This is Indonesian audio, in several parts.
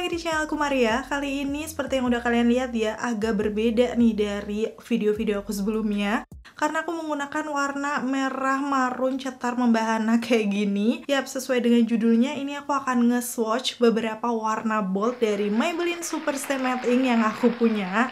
lagi di channelku Maria Kali ini seperti yang udah kalian lihat ya agak berbeda nih dari video-video aku sebelumnya Karena aku menggunakan warna merah marun cetar membahana kayak gini Yap, sesuai dengan judulnya ini aku akan nge-swatch beberapa warna bold dari Maybelline Super Stay Matte Ink yang aku punya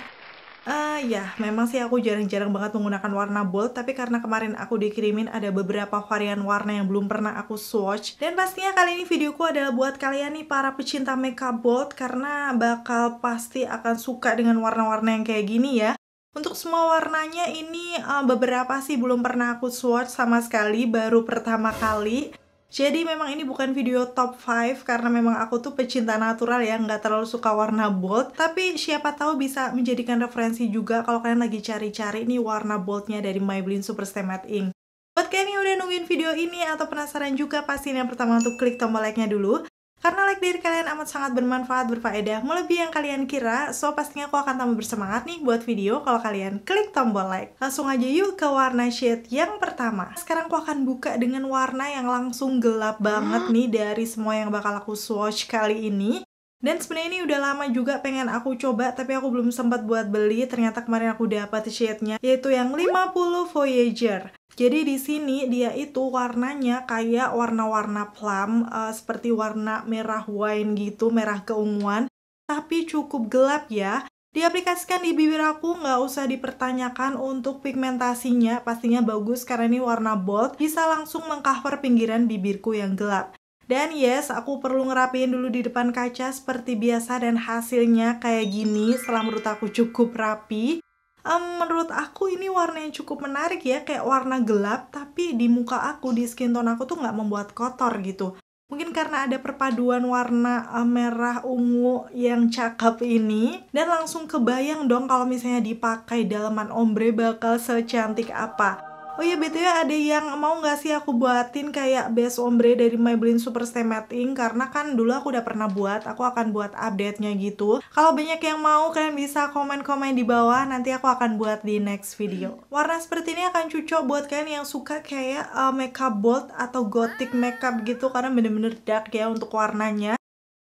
Uh, ya, memang sih aku jarang-jarang banget menggunakan warna bold, tapi karena kemarin aku dikirimin ada beberapa varian warna yang belum pernah aku swatch. Dan pastinya kali ini videoku adalah buat kalian nih para pecinta makeup bold, karena bakal pasti akan suka dengan warna-warna yang kayak gini ya. Untuk semua warnanya ini uh, beberapa sih belum pernah aku swatch sama sekali, baru pertama kali. Jadi memang ini bukan video top 5 karena memang aku tuh pecinta natural ya, nggak terlalu suka warna bold. Tapi siapa tahu bisa menjadikan referensi juga kalau kalian lagi cari-cari nih warna boldnya dari Maybelline Super Stay Matte Ink. Buat kalian yang udah nungguin video ini atau penasaran juga pastiin yang pertama untuk klik tombol like-nya dulu. Karena like dari kalian amat sangat bermanfaat, berfaedah, melebihi yang kalian kira, so pastinya aku akan tambah bersemangat nih buat video kalau kalian klik tombol like. Langsung aja yuk ke warna shade yang pertama. Sekarang aku akan buka dengan warna yang langsung gelap banget ah. nih dari semua yang bakal aku swatch kali ini. Dan sebenarnya ini udah lama juga pengen aku coba tapi aku belum sempat buat beli. Ternyata kemarin aku dapat shade-nya yaitu yang 50 Voyager. Jadi di sini dia itu warnanya kayak warna-warna plum uh, seperti warna merah wine gitu, merah keunguan, tapi cukup gelap ya. Diaplikasikan di bibir aku nggak usah dipertanyakan untuk pigmentasinya, pastinya bagus karena ini warna bold, bisa langsung mengcover pinggiran bibirku yang gelap. Dan yes, aku perlu ngerapiin dulu di depan kaca seperti biasa dan hasilnya kayak gini setelah menurut aku cukup rapi. Um, menurut aku ini warna yang cukup menarik ya, kayak warna gelap tapi di muka aku, di skin tone aku tuh nggak membuat kotor gitu. Mungkin karena ada perpaduan warna eh, merah ungu yang cakep ini dan langsung kebayang dong kalau misalnya dipakai dalaman ombre bakal secantik apa. Oh iya BTW ada yang mau nggak sih aku buatin kayak base ombre dari Maybelline Super Stay Matte Ink karena kan dulu aku udah pernah buat, aku akan buat update-nya gitu. Kalau banyak yang mau kalian bisa komen-komen di bawah, nanti aku akan buat di next video. Warna seperti ini akan cocok buat kalian yang suka kayak uh, makeup bold atau gothic makeup gitu karena bener-bener dark ya untuk warnanya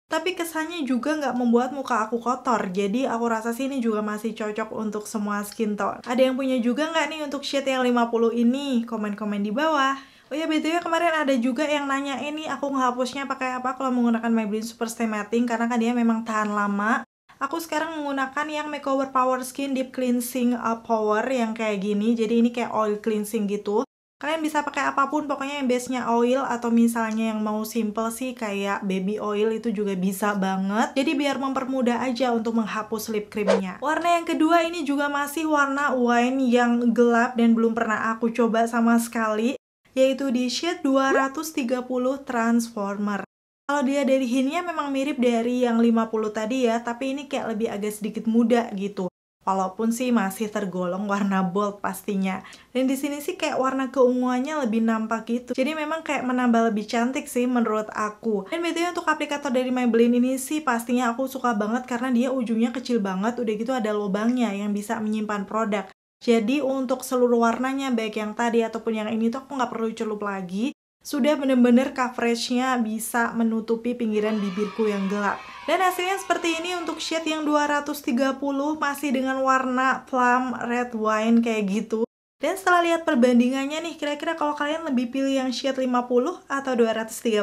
tapi kesannya juga nggak membuat muka aku kotor jadi aku rasa sih ini juga masih cocok untuk semua skin tone ada yang punya juga nggak nih untuk shade yang 50 ini? komen-komen di bawah Oh ya btw kemarin ada juga yang nanya ini eh, aku ngehapusnya pakai apa kalau menggunakan Maybelline Super Stay Matting karena kan dia memang tahan lama aku sekarang menggunakan yang makeover power skin deep cleansing power yang kayak gini jadi ini kayak oil cleansing gitu Kalian bisa pakai apapun, pokoknya yang base-nya oil atau misalnya yang mau simple sih kayak baby oil itu juga bisa banget. Jadi biar mempermudah aja untuk menghapus lip creamnya. Warna yang kedua ini juga masih warna wine yang gelap dan belum pernah aku coba sama sekali, yaitu di shade 230 Transformer. Kalau dia dari hinnya memang mirip dari yang 50 tadi ya, tapi ini kayak lebih agak sedikit muda gitu walaupun sih masih tergolong warna bold pastinya. Dan di sini sih kayak warna keunguannya lebih nampak gitu. Jadi memang kayak menambah lebih cantik sih menurut aku. Dan btw untuk aplikator dari Maybelline ini sih pastinya aku suka banget karena dia ujungnya kecil banget, udah gitu ada lubangnya yang bisa menyimpan produk. Jadi untuk seluruh warnanya baik yang tadi ataupun yang ini tuh aku nggak perlu celup lagi sudah benar-benar coveragenya bisa menutupi pinggiran bibirku yang gelap. Dan hasilnya seperti ini untuk shade yang 230 masih dengan warna plum red wine kayak gitu. Dan setelah lihat perbandingannya nih, kira-kira kalau kalian lebih pilih yang shade 50 atau 230?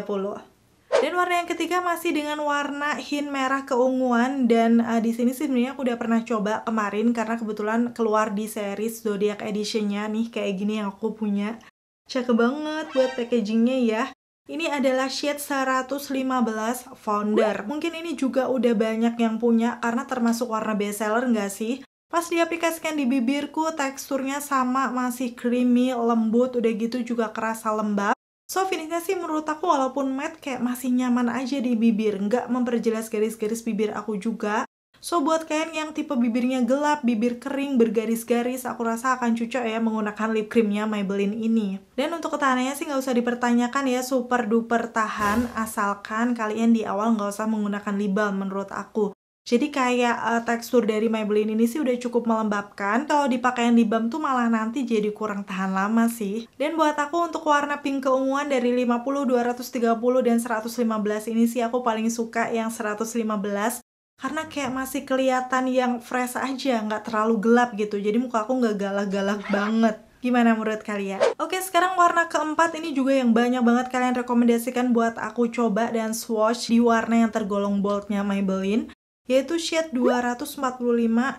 Dan warna yang ketiga masih dengan warna hint merah keunguan dan uh, di sini sih sebenarnya aku udah pernah coba kemarin karena kebetulan keluar di series zodiac editionnya nih kayak gini yang aku punya. Cakep banget buat packagingnya ya. Ini adalah shade 115 Founder. Mungkin ini juga udah banyak yang punya karena termasuk warna bestseller nggak sih? Pas diaplikasikan di bibirku, teksturnya sama, masih creamy, lembut, udah gitu juga kerasa lembab. So, finishnya sih menurut aku walaupun matte kayak masih nyaman aja di bibir, nggak memperjelas garis-garis bibir aku juga. So buat kalian yang tipe bibirnya gelap, bibir kering, bergaris-garis, aku rasa akan cocok ya menggunakan lip creamnya Maybelline ini. Dan untuk ketahanannya sih nggak usah dipertanyakan ya, super duper tahan asalkan kalian di awal nggak usah menggunakan lip balm menurut aku. Jadi kayak uh, tekstur dari Maybelline ini sih udah cukup melembabkan. Kalau yang di balm tuh malah nanti jadi kurang tahan lama sih. Dan buat aku untuk warna pink keunguan dari 50, 230, dan 115 ini sih aku paling suka yang 115 karena kayak masih kelihatan yang fresh aja nggak terlalu gelap gitu jadi muka aku nggak galak-galak banget Gimana menurut kalian? Oke, sekarang warna keempat ini juga yang banyak banget kalian rekomendasikan buat aku coba dan swatch di warna yang tergolong boldnya Maybelline yaitu shade 245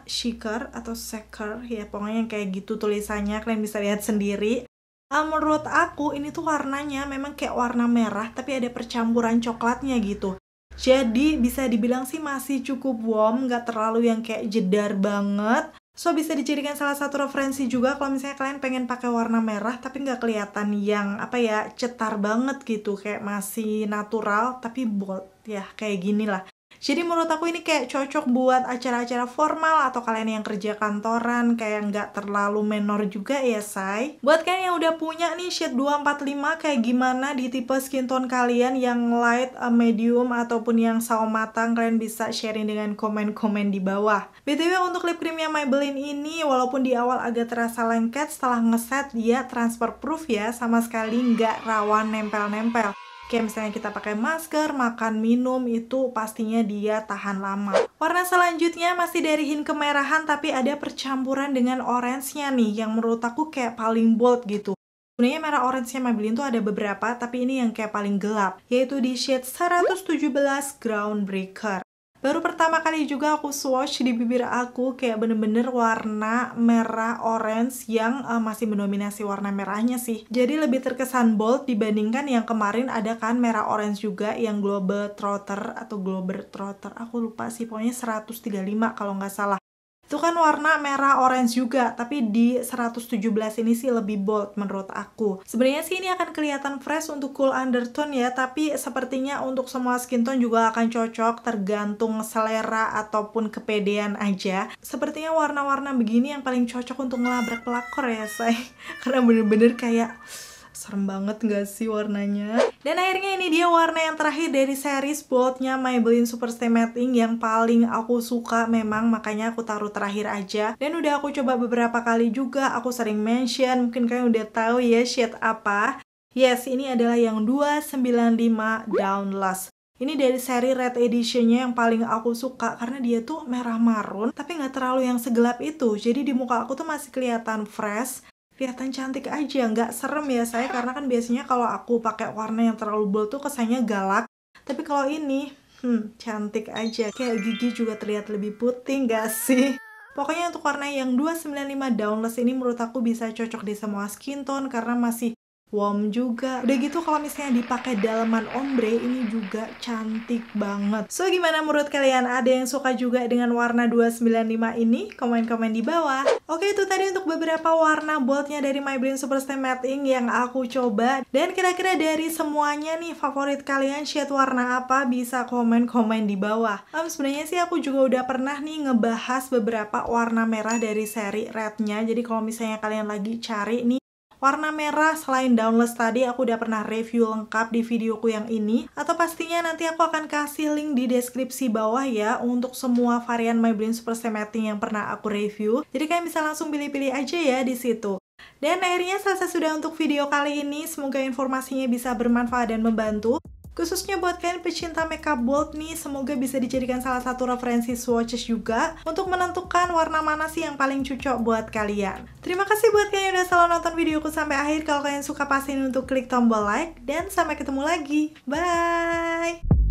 Shaker atau Shaker ya pokoknya yang kayak gitu tulisannya kalian bisa lihat sendiri uh, menurut aku ini tuh warnanya memang kayak warna merah tapi ada percampuran coklatnya gitu jadi bisa dibilang sih masih cukup warm, nggak terlalu yang kayak jedar banget. So bisa dijadikan salah satu referensi juga kalau misalnya kalian pengen pakai warna merah tapi nggak kelihatan yang apa ya cetar banget gitu kayak masih natural tapi bold ya kayak gini lah. Jadi menurut aku ini kayak cocok buat acara-acara formal atau kalian yang kerja kantoran kayak nggak terlalu menor juga ya say. Buat kalian yang udah punya nih shade 245 kayak gimana di tipe skin tone kalian yang light, eh, medium ataupun yang sawo matang kalian bisa sharing dengan komen-komen di bawah. BTW untuk lip cream yang Maybelline ini walaupun di awal agak terasa lengket setelah ngeset dia transfer proof ya sama sekali nggak rawan nempel-nempel. Kayak misalnya kita pakai masker, makan, minum, itu pastinya dia tahan lama. Warna selanjutnya masih dari hint kemerahan, tapi ada percampuran dengan orange nih, yang menurut aku kayak paling bold gitu. Sebenarnya merah orange-nya Maybelline tuh ada beberapa, tapi ini yang kayak paling gelap, yaitu di shade 117 Groundbreaker. Baru pertama kali juga aku swatch di bibir aku kayak bener-bener warna merah orange yang uh, masih mendominasi warna merahnya sih. Jadi lebih terkesan bold dibandingkan yang kemarin ada kan merah orange juga yang global trotter atau global trotter. Aku lupa sih pokoknya 135 kalau nggak salah. Itu kan warna merah orange juga, tapi di 117 ini sih lebih bold menurut aku. Sebenarnya sih ini akan kelihatan fresh untuk cool undertone ya, tapi sepertinya untuk semua skin tone juga akan cocok tergantung selera ataupun kepedean aja. Sepertinya warna-warna begini yang paling cocok untuk ngelabrak pelakor ya, saya Karena bener-bener kayak serem banget gak sih warnanya dan akhirnya ini dia warna yang terakhir dari series boldnya Maybelline Superstay Matting yang paling aku suka memang makanya aku taruh terakhir aja dan udah aku coba beberapa kali juga aku sering mention mungkin kalian udah tahu ya shade apa yes ini adalah yang 295 Downless. ini dari seri red editionnya yang paling aku suka karena dia tuh merah marun tapi nggak terlalu yang segelap itu. Jadi di muka aku tuh masih kelihatan fresh kelihatan cantik aja nggak serem ya saya karena kan biasanya kalau aku pakai warna yang terlalu bold tuh kesannya galak tapi kalau ini hmm cantik aja kayak gigi juga terlihat lebih putih nggak sih pokoknya untuk warna yang 295 downless ini menurut aku bisa cocok di semua skin tone karena masih warm juga udah gitu kalau misalnya dipakai daleman ombre ini juga cantik banget so gimana menurut kalian ada yang suka juga dengan warna 295 ini komen-komen di bawah oke itu tadi untuk beberapa warna boldnya dari My Superstay Matte Ink yang aku coba dan kira-kira dari semuanya nih favorit kalian shade warna apa bisa komen-komen di bawah um, sebenarnya sih aku juga udah pernah nih ngebahas beberapa warna merah dari seri rednya jadi kalau misalnya kalian lagi cari nih Warna merah selain download tadi aku udah pernah review lengkap di videoku yang ini atau pastinya nanti aku akan kasih link di deskripsi bawah ya untuk semua varian Maybelline Super Stay Matte yang pernah aku review. Jadi kalian bisa langsung pilih-pilih aja ya di situ. Dan akhirnya selesai sudah untuk video kali ini. Semoga informasinya bisa bermanfaat dan membantu. Khususnya buat kalian pecinta makeup bold nih, semoga bisa dijadikan salah satu referensi swatches juga untuk menentukan warna mana sih yang paling cocok buat kalian. Terima kasih buat kalian yang udah selalu nonton videoku sampai akhir. Kalau kalian suka pastiin untuk klik tombol like dan sampai ketemu lagi. Bye!